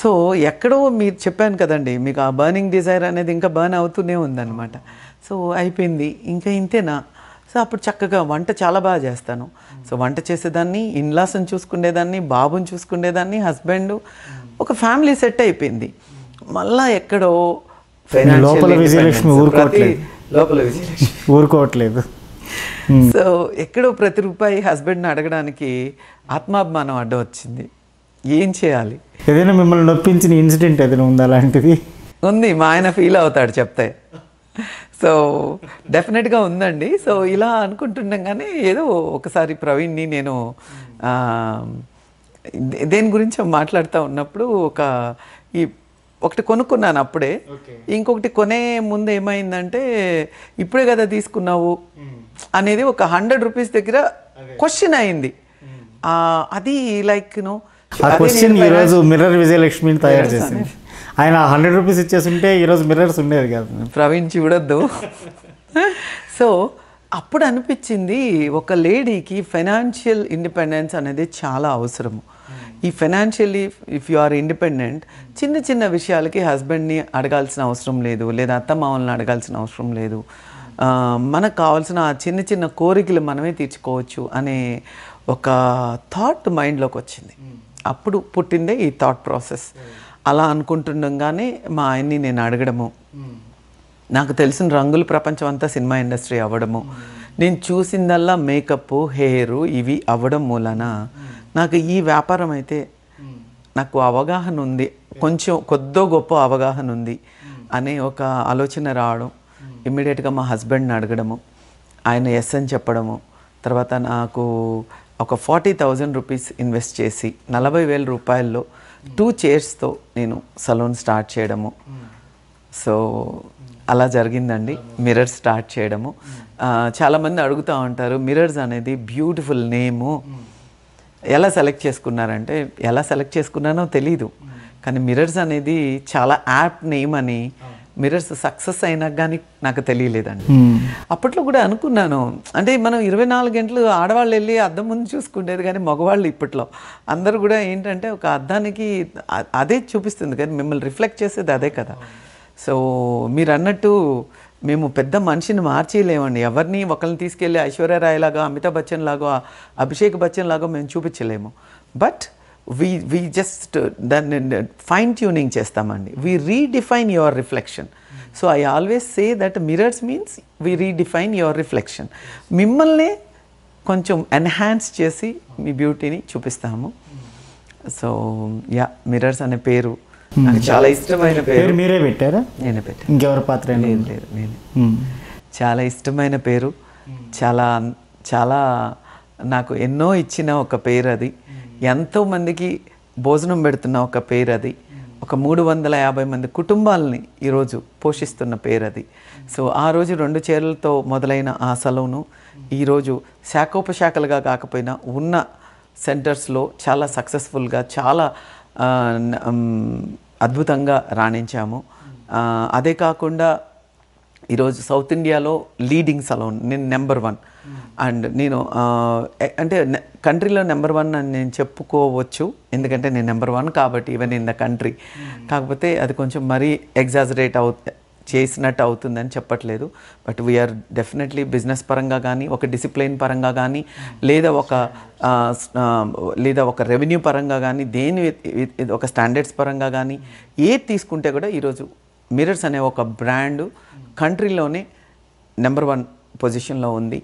So ఎక్కడో మీరు చెప్పాను కదండి మీకు ఆ బర్నింగ్ డిజైర్ అనేది ఇంకా బర్న్ అవుతూనే ఉందన్నమాట సో అయిపోయింది ఇంకా ఇంతేనా సో అప్పుడు చక్కగా వంట చాలా బాగా చేస్తాను సో వంట చేసేదాన్ని ఇన్లాస్ని చూసుకునేదాన్ని బాబుని చూసుకునేదాన్ని హస్బెండ్ ఒక ఫ్యామిలీ సెట్ అయిపోయింది మళ్ళా ఎక్కడో లోపల విజయలక్ష్మి ఊరుకోవట్లేదు లోపల విజయలక్ష్మి ఊరుకోవట్లేదు సో ఎక్కడో ప్రతి రూపాయి హస్బెండ్ని అడగడానికి ఆత్మాభిమానం అడ్డ వచ్చింది ఏం చేయాలి ఏదైనా మిమ్మల్ని నొప్పించిన ఇన్సిడెంట్ ఏదైనా ఉందా అలాంటిది ఉంది మా ఆయన ఫీల్ అవుతాడు చెప్తే సో డెఫినెట్గా ఉందండి సో ఇలా అనుకుంటుండగానే ఏదో ఒకసారి ప్రవీణ్ని నేను దేని గురించి మాట్లాడుతూ ఉన్నప్పుడు ఒక ఈ ఒకటి కొనుక్కున్నాను అప్పుడే ఇంకొకటి కొనే ముందు ఏమైందంటే ఇప్పుడే కదా తీసుకున్నావు అనేది ఒక హండ్రెడ్ రూపీస్ దగ్గర క్వశ్చన్ అయింది అది లైక్ నో ఆ క్వశ్చన్ ఈరోజు మిర్రర్ విజయలక్ష్మిని తయారు చేసింది ఆయన హండ్రెడ్ రూపీస్ ఇచ్చేస్తుంటే ఈరోజు మిర్రర్స్ ఉండేది కాదు ప్రవీణ్ చూడొద్దు సో అప్పుడు అనిపించింది ఒక లేడీకి ఫైనాన్షియల్ ఇండిపెండెన్స్ అనేది చాలా అవసరము ఈ financially if you are independent చిన్న చిన్న విషయాలకి హస్బెండ్ని అడగాల్సిన అవసరం లేదు లేదా అత్త మామల్ని అడగాల్సిన అవసరం లేదు మనకు కావాల్సిన చిన్న చిన్న కోరికలు మనమే తీర్చుకోవచ్చు అనే ఒక థాట్ మైండ్లోకి వచ్చింది అప్పుడు పుట్టిందే ఈ థాట్ ప్రాసెస్ అలా అనుకుంటుండగానే మా ఆయన్ని నేను అడగడము నాకు తెలిసిన రంగుల ప్రపంచం అంతా సినిమా ఇండస్ట్రీ అవ్వడము నేను చూసిందల్లా మేకప్ హెయిర్ ఇవి అవ్వడం మూలన నాకు ఈ వ్యాపారం అయితే నాకు అవగాహన ఉంది కొంచెం కొద్దో గొప్ప అవగాహన ఉంది అనే ఒక ఆలోచన రావడం ఇమ్మీడియట్గా మా హస్బెండ్ని అడగడము ఆయన ఎస్ అని చెప్పడము తర్వాత నాకు ఒక ఫార్టీ థౌజండ్ రూపీస్ ఇన్వెస్ట్ చేసి నలభై వేల రూపాయల్లో టూ చైర్స్తో నేను సలూన్ స్టార్ట్ చేయడము సో అలా జరిగిందండి మిర్రర్ స్టార్ట్ చేయడము చాలామంది అడుగుతూ ఉంటారు మిర్రర్స్ అనేది బ్యూటిఫుల్ నేము ఎలా సెలెక్ట్ చేసుకున్నారంటే ఎలా సెలెక్ట్ చేసుకున్నానో తెలీదు కానీ మిర్రర్స్ అనేది చాలా యాప్ నేమ్ అని మిరర్స్ సక్సెస్ అయినా కానీ నాకు తెలియలేదండి అప్పట్లో కూడా అనుకున్నాను అంటే మనం ఇరవై నాలుగు గంటలు ఆడవాళ్ళు వెళ్ళి అద్దం ముందు చూసుకుండేది కానీ మగవాళ్ళు ఇప్పట్లో అందరూ కూడా ఏంటంటే ఒక అద్దానికి అదే చూపిస్తుంది కానీ మిమ్మల్ని రిఫ్లెక్ట్ చేసేది అదే కదా సో మీరు అన్నట్టు మేము పెద్ద మనిషిని మార్చేయలేమండి ఎవరిని ఒకరిని తీసుకెళ్ళి ఐశ్వర్యరాయ్ లాగా అమితాబ్ బచ్చన్ లాగో అభిషేక్ బచ్చన్ లాగో మేము చూపించలేము బట్ వీ వీ జస్ట్ దాన్ని ఫైన్ ట్యూనింగ్ చేస్తామండి we redefine your reflection so I always say that mirrors means we redefine your reflection మిమ్మల్నే కొంచెం ఎన్హాన్స్ చేసి మీ బ్యూటీని చూపిస్తాము సో యా మిరర్స్ అనే పేరు hmm. నాకు చాలా ఇష్టమైన పేరు మీరే పెట్టారా నేనే పెట్టాను ఇంకెవరి పాత్ర లేదు నేనే hmm. చాలా ఇష్టమైన పేరు hmm. చాలా చాలా నాకు ఎన్నో ఇచ్చిన ఒక పేరు అది ఎంతోమందికి భోజనం పెడుతున్న ఒక పేరు అది ఒక మూడు వందల యాభై మంది కుటుంబాలని ఈరోజు పోషిస్తున్న పేరు అది సో ఆ రోజు రెండు చీరలతో మొదలైన ఆ సెలవును ఈరోజు శాఖోపశాఖలుగా కాకపోయినా ఉన్న సెంటర్స్లో చాలా సక్సెస్ఫుల్గా చాలా అద్భుతంగా రాణించాము అదే కాకుండా ఈరోజు సౌత్ ఇండియాలో లీడింగ్ సలోన్ నేను నెంబర్ వన్ అండ్ నేను అంటే కంట్రీలో నెంబర్ వన్ అని నేను చెప్పుకోవచ్చు ఎందుకంటే నేను నెంబర్ వన్ కాబట్టి ఈవెన్ ఇన్ ద కంట్రీ కాకపోతే అది కొంచెం మరీ ఎగ్జాజరేట్ అవు చేసినట్టు అవుతుందని చెప్పట్లేదు బట్ వీఆర్ డెఫినెట్లీ బిజినెస్ పరంగా కానీ ఒక డిసిప్లైన్ పరంగా కానీ లేదా ఒక లేదా ఒక రెవెన్యూ పరంగా కానీ దేని ఒక స్టాండర్డ్స్ పరంగా కానీ ఏది తీసుకుంటే కూడా ఈరోజు మిరర్స్ అనే ఒక బ్రాండ్ కంట్రీలోనే నెంబర్ వన్ పొజిషన్లో ఉంది